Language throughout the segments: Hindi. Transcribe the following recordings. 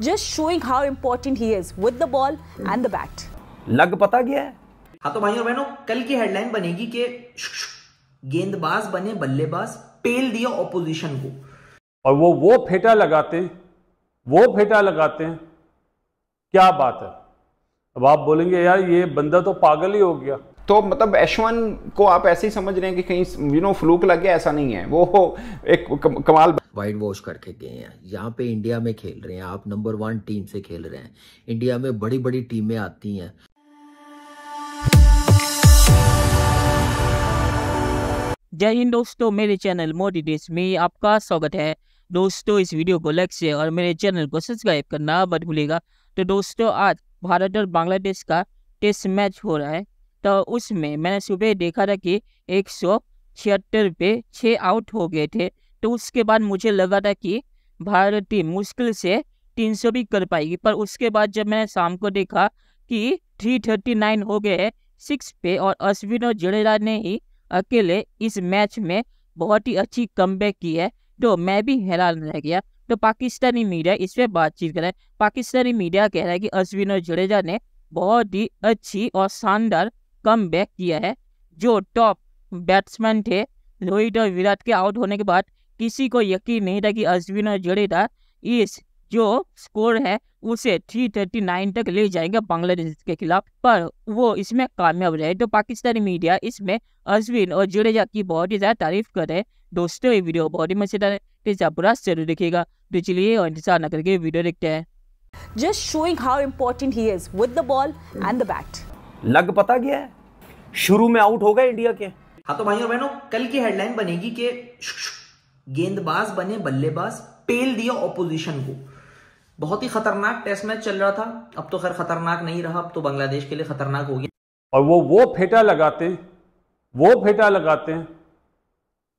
just showing how important he is with the ball and the bat. lag pata gaya hai ha to bhaiyo behno kal ki headline banegi ke gendbaz bane ballebaz pel diya opposition ko aur wo wo pheta lagate लगाते वो फेटा लगाते हैं क्या बात है अब आप बोलेंगे यार ये बंदा तो पागल ही हो गया तो मतलब एशवन को आप ऐसे ही समझ रहे हैं कि कहीं यू नो फ्लूक लग गया ऐसा नहीं है वो एक कमाल वाइट वॉश करके गए हैं यहाँ पे इंडिया में खेल रहे हैं आप नंबर वन टीम से खेल रहे हैं इंडिया में बड़ी बड़ी टीमें आती हैं जय हिंद दोस्तों मेरे चैनल मोदी देश में आपका स्वागत है दोस्तों इस वीडियो को लाइक से और मेरे चैनल को सब्सक्राइब करना मत भूलेगा तो दोस्तों आज भारत और बांग्लादेश का टेस्ट मैच हो रहा है तो उसमें मैंने सुबह देखा था कि एक सौ छिहत्तर पे छः आउट हो गए थे तो उसके बाद मुझे लगा था कि भारत टीम मुश्किल से तीन सौ भी कर पाएगी पर उसके बाद जब मैंने शाम को देखा कि थ्री थर्टी नाइन हो गए सिक्स पे और अश्विन और जडेजा ने ही अकेले इस मैच में बहुत ही अच्छी कम की है तो मैं भी हैरान रह गया तो पाकिस्तानी मीडिया इस पर बातचीत कर रहा है पाकिस्तानी मीडिया कह रहा है कि अश्विन और जडेजा ने बहुत ही अच्छी और शानदार कम किया है जो टॉप बैट्समैन थे रोहित और विराट के आउट होने के बाद किसी को यकीन नहीं था कि अश्विन और जडेजा इस जो स्कोर है उसे 339 तक ले जाएंगे बांग्लादेश के खिलाफ पर वो इसमें कामयाब रहे तो पाकिस्तानी मीडिया इसमें अश्विन और जडेजा की बहुत ही ज़्यादा तारीफ कर रहे दोस्तों ये वीडियो बहुत ही मजेदार है तो इसे पूरा जरूर देखिएगा तो चलिए और इंतजार न करके वीडियो देखते हैं just showing how important he is with the ball and the bat लग पता गया है शुरू में आउट हो गए इंडिया के हाँ तो भाइयों बहनों कल की हेडलाइन बनेगी कि गेंदबाज बने बल्लेबाज पेल दिया ऑपोजिशन को बहुत ही खतरनाक टेस्ट मैच चल रहा था अब तो खैर खतरनाक नहीं रहा अब तो बांग्लादेश के लिए खतरनाक हो गया और वो वो फेटा लगाते हैं वो फेटा लगाते हैं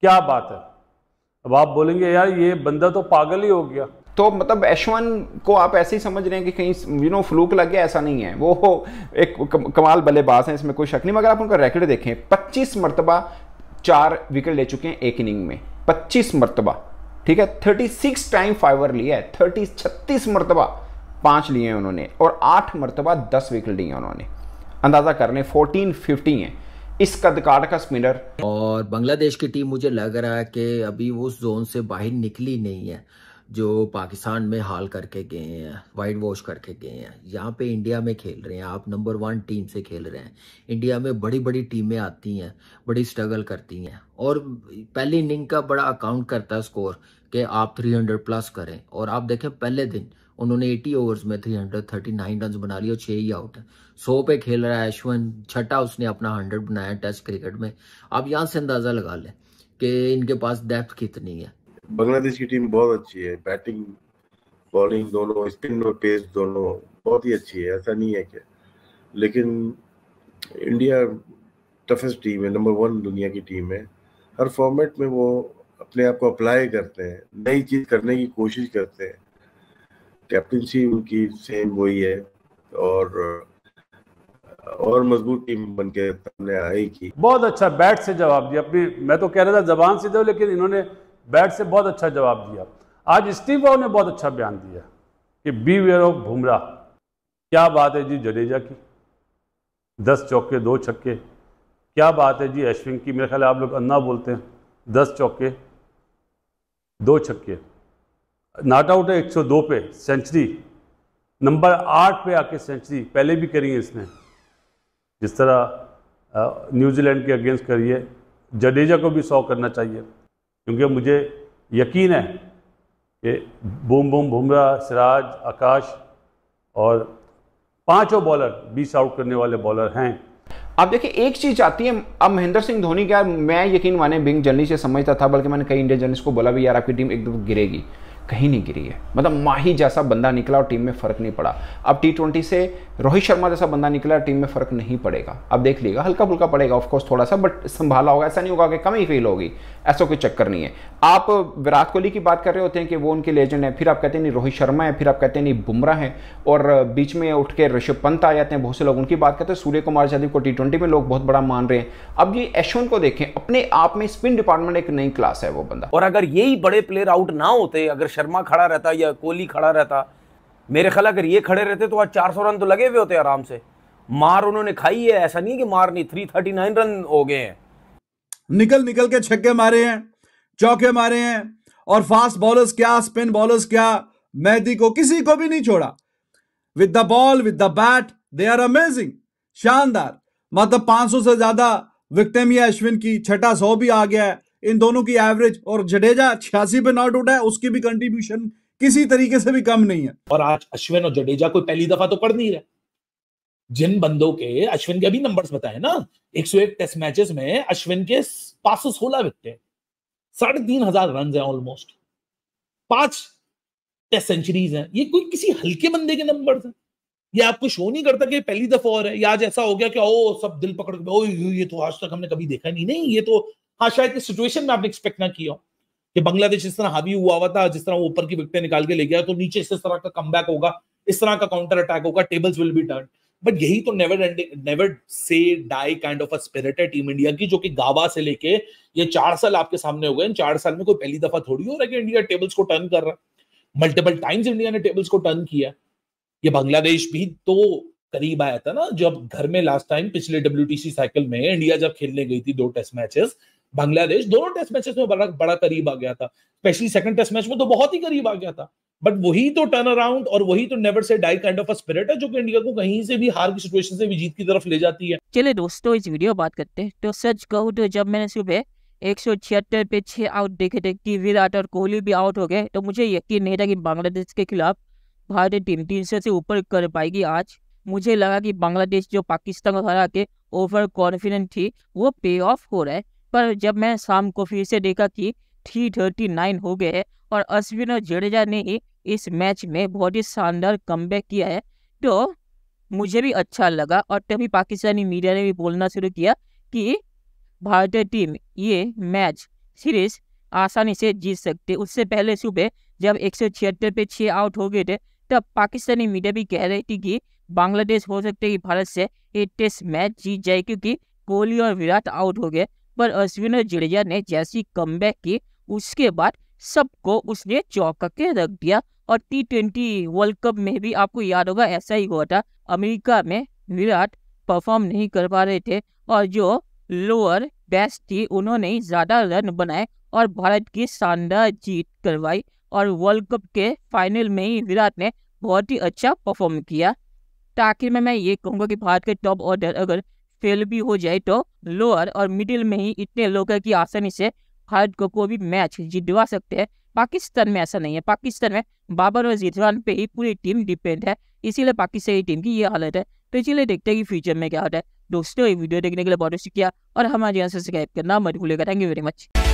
क्या बात है अब आप बोलेंगे यार ये बंदा तो पागल ही हो गया तो मतलब एशवन को आप ऐसे ही समझ रहे हैं कि कहीं यू नो फ्लूक लग गया ऐसा नहीं है वो एक कमाल बल्लेबाज है इसमें कोई शक नहीं मगर आप उनका रेकर्ड देखें 25 मरतबा चार विकेट ले चुके हैं एक इनिंग में पच्चीस मरतबा ठीक है थर्टी सिक्स टाइम फाइवर लिया है थर्टी छत्तीस मरतबा पांच लिए हैं उन्होंने और आठ मरतबा दस विकेट लिए हैं उन्होंने अंदाज़ा कर लें फोर्टीन फिफ्टी है इस कदकार का स्पिनर और बांग्लादेश की टीम मुझे लग रहा है कि अभी वो जोन से बाहर निकली नहीं है जो पाकिस्तान में हाल करके गए हैं वाइट वॉश करके गए हैं यहाँ पे इंडिया में खेल रहे हैं आप नंबर वन टीम से खेल रहे हैं इंडिया में बड़ी बड़ी टीमें आती हैं बड़ी स्ट्रगल करती हैं और पहली इनिंग का बड़ा अकाउंट करता है स्कोर कि आप 300 प्लस करें और आप देखें पहले दिन उन्होंने 80 ओवर्स में 339 रन बना लिए और छः ही आउट है सौ पे खेल रहा है अश्विन छठा उसने अपना हंड्रेड बनाया टेस्ट क्रिकेट में आप यहाँ से अंदाज़ा लगा लें कि इनके पास डेप्थ कितनी है बांग्लादेश की टीम बहुत अच्छी है बैटिंग बॉलिंग दोनों स्पिन और पेस दोनों बहुत ही अच्छी है ऐसा नहीं है क्या लेकिन इंडिया टफेस्ट टीम है नंबर वन दुनिया की टीम है हर फॉर्मेट में वो अपने आप को अप्लाई करते हैं नई चीज़ करने की कोशिश करते हैं कैप्टनसी उनकी सेम वही है और और मजबूत टीम बन के सामने आएगी बहुत अच्छा बैट से जवाब दिया अपनी मैं तो कह रहा था जबान से दो लेकिन इन्होंने बैट से बहुत अच्छा जवाब दिया आज स्टीव ने बहुत अच्छा बयान दिया कि बी वेयर ऑफ बुमराह क्या बात है जी जडेजा की दस चौके दो छक्के क्या बात है जी अश्विन की मेरे ख्याल आप लोग अन्ना बोलते हैं दस चौके दो छक्के नाट आउट है एक सौ दो पे सेंचुरी नंबर आठ पे आके सेंचुरी पहले भी करी है इसने जिस तरह न्यूजीलैंड के अगेंस्ट करिए जडेजा को भी सौ करना चाहिए क्योंकि मुझे यकीन है कि बूम बूम बुमरा सिराज आकाश और पांचों बॉलर बीस आउट करने वाले बॉलर हैं अब देखिए एक चीज आती है अब महेंद्र सिंह धोनी क्या मैं यकीन माने बिंग जर्नी से समझता था बल्कि मैंने कई इंडियन जर्नलिस्ट को बोला भी यार आपकी टीम एकदम गिरेगी कहीं नहीं गिरी है मतलब माही जैसा बंदा निकला और टीम में फर्क नहीं पड़ा अब टी ट्वेंटी से रोहित शर्मा जैसा बंदा निकला टीम में फर्क नहीं पड़ेगा अब देख लीजिएगा हल्का फुल्का पड़ेगा ऑफकोर्स थोड़ा सा बट संभाला होगा ऐसा नहीं होगा कि कमी फील होगी ऐसा कोई चक्कर नहीं है आप विराट कोहली की बात कर रहे होते हैं कि वो उनके लेजेंड है फिर आप कहते हैं नहीं रोहित शर्मा है फिर आप कहते हैं नहीं बुमराह है और बीच में उठ के ऋषभ पंत आ जाते हैं बहुत से लोग उनकी बात करते हैं सूर्य कुमार यादव को टी ट्वेंटी में लोग बहुत बड़ा मान रहे हैं अब ये अश्विन को देखें अपने आप में स्पिन डिपार्टमेंट एक नई क्लास है वो बंदा और अगर यही बड़े प्लेयर आउट ना होते अगर शर्मा खड़ा रहता या कोहली खड़ा रहता मेरे ख्याल अगर ये खड़े रहते तो आज चार रन तो लगे हुए होते आराम से मार उन्होंने खाई है ऐसा नहीं कि मार नहीं थ्री थर्टी नाइन रन हो गए हैं निकल निकल के छक्के मारे हैं चौके मारे हैं और फास्ट बॉलर्स क्या स्पिन बॉलर्स क्या मेहदी को किसी को भी नहीं छोड़ा with the ball with the bat they are amazing शानदार मतलब 500 से ज्यादा विकटें भी अश्विन की छठा सौ भी आ गया है इन दोनों की एवरेज और जडेजा छियासी पे नॉट उठा है उसकी भी कंट्रीब्यूशन किसी तरीके से भी कम नहीं है और आज अश्विन और जडेजा कोई पहली दफा तो पढ़ नहीं रहा जिन बंदों के अश्विन के अभी नंबर्स बताए ना एक सौ एक टेस्ट मैचेस में अश्विन के पांच सौ सोलह विकटे साढ़े तीन हजार रन है ऑलमोस्ट पांच टेस्ट सेंचुरीज हैं ये कोई किसी हल्के बंदे के नंबर हैं ये आपको शो नहीं करता कि पहली दफा और है या आज ऐसा हो गया कि ओ सब दिल पकड़ ओ ये तो आज तक हमने कभी देखा नहीं नहीं ये तो हाँ शायद इस सिचुएशन में आपने एक्सपेक्ट ना किया कि बांग्लादेश इस तरह हावी हुआ हुआ था जिस तरह वो ऊपर की विकटें निकाल के ले गया तो नीचे इस तरह का कम होगा इस तरह का काउंटर अटैक होगा tables will be turn but यही तो never never say die kind of a spirit है टीम इंडिया की जो कि गावा से लेके ये चार साल आपके सामने हो गए चार साल में कोई पहली दफा थोड़ी हो रहा है कि इंडिया टेबल्स को टर्न कर रहा है मल्टीपल टाइम्स इंडिया ने टेबल्स को टर्न किया ये बांग्लादेश भी तो करीब आया था ना जब घर में लास्ट टाइम पिछले डब्ल्यू साइकिल में इंडिया जब खेलने गई थी दो टेस्ट मैचेस बांग्लादेश दोनों टेस्ट मैचेस में बड़ा बड़ा करीब आ गया था स्पेशली सेकंड टेस्ट मैच में तो बहुत ही करीब आ गया था बट वही तो टर्न अराउंड और वही तो never say die kind of a spirit है जो कि इंडिया को कहीं से भी हार की सिचुएशन से भी जीत की तरफ ले जाती है चले दोस्तों इस वीडियो बात करते हैं तो सच कहूँ तो जब मैंने सुबह एक सौ छिहत्तर पे छह आउट देखे थे कि विराट और कोहली भी आउट हो गए तो मुझे यकीन नहीं था कि बांग्लादेश के खिलाफ भारतीय टीम तीन सौ से ऊपर कर पाएगी आज मुझे लगा कि बांग्लादेश जो पाकिस्तान को हरा के ओवर कॉन्फिडेंट थी वो पे ऑफ हो रहा है पर जब मैं शाम को फिर से देखा कि थ्री थर्टी नाइन हो गए और अश्विन और जडेजा ने ही इस मैच में बहुत ही शानदार कम किया है तो मुझे भी अच्छा लगा और तभी पाकिस्तानी मीडिया ने भी बोलना शुरू किया कि भारतीय टीम ये मैच सीरीज आसानी से जीत सकते उससे पहले सुबह जब एक पे छः आउट हो गए थे तब पाकिस्तानी मीडिया भी कह रही थी कि बांग्लादेश हो सकते कि भारत से ये टेस्ट मैच जीत जाए क्योंकि कोहली और विराट आउट हो गए पर अश्विन और जडेजा ने जैसी कम की उसके बाद सबको उसने चौका के रख दिया और टी ट्वेंटी वर्ल्ड कप में भी आपको याद होगा ऐसा ही हुआ था अमेरिका में विराट परफॉर्म नहीं कर पा रहे थे और जो लोअर बेस्ट थी उन्होंने ज़्यादा रन बनाए और भारत की शानदार जीत करवाई और वर्ल्ड कप के फाइनल में ही विराट ने बहुत ही अच्छा परफॉर्म किया ताकि तो मैं मैं ये कहूँगा कि भारत के टॉप ऑर्डर अगर फेल भी हो जाए तो लोअर और मिडिल में ही इतने लोग हैं कि आसानी से भारत को कोई भी मैच जितवा सकते हैं पाकिस्तान में ऐसा नहीं है पाकिस्तान में बाबर और जिजवान पे ही पूरी टीम डिपेंड है इसीलिए पाकिस्तानी टीम की ये हालत है तो इसीलिए देखते हैं कि फ्यूचर में क्या होता है दोस्तों ये वीडियो देखने के लिए बहुत शुक्रिया और हमारे यहाँ से सब्सक्राइब करना मत भूलिएगा थैंक यू वेरी मच